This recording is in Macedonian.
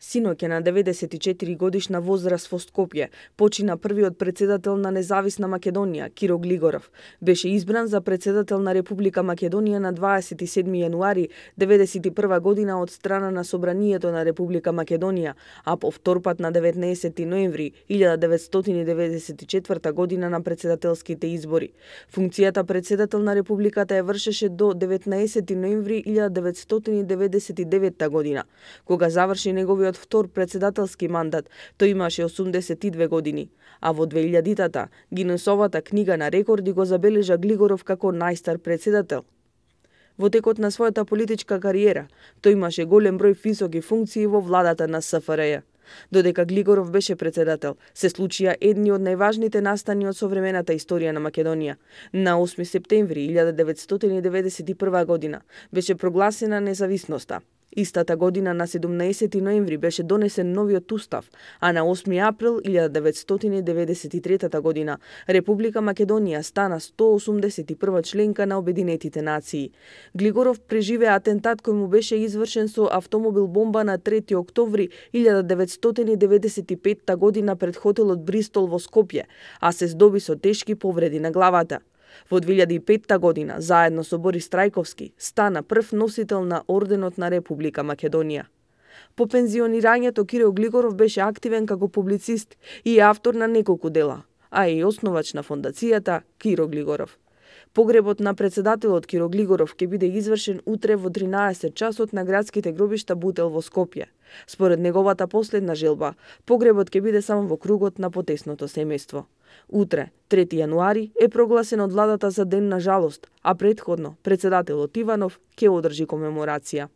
Синоќе на 94 годишна возраст во Скопје почина првиот председател на независна Македонија Киро Глигоров. Беше избран за председател на Република Македонија на 27 јануари 91 година од страна на собранието на Република Македонија, а вторпат на 19 ноември 1994 година на председателските избори. Функцијата председател на републиката е вршеше до 19 ноември 1999 година, кога заврши неговиот својот втор председателски мандат. Тој имаше 82 години, а во 2000-тата Гинесовата книга на рекорди го забележа Глигоров како најстар председател. Во текот на својата политичка кариера, тој имаше голем број високи функции во владата на СФРЕ. Додека Глигоров беше председател, се случија едни од најважните настани од современата историја на Македонија. На 8 септември 1991 година беше прогласена независноста. Истата година на 17 ноември беше донесен новиот устав, а на 8 април 1993 година Република Македонија стана 181 членка на Обединетите нации. Глигоров преживе атентат кој му беше извршен со автомобил бомба на 3 октомври 1995 година пред хотелот Бристол во Скопје, а се здоби со тешки повреди на главата. Во 2005 година, заедно со Борис Трајковски, стана прв носител на Орденот на Република Македонија. По пензионирањето Кирил Глигоров беше активен како публицист и е автор на неколку дела, а е и основач на фондацијата Киро Глигоров. Погребот на председателот Киро Глигоров ќе биде извршен утре во 13 часот на градските гробишта Бутел во Скопје. Според неговата последна желба, погребот ќе биде само во кругот на потесното семејство. Утре, 3 јануари, е прогласен од владата за ден на жалост, а предходно, председателот Иванов ќе одржи комеморација.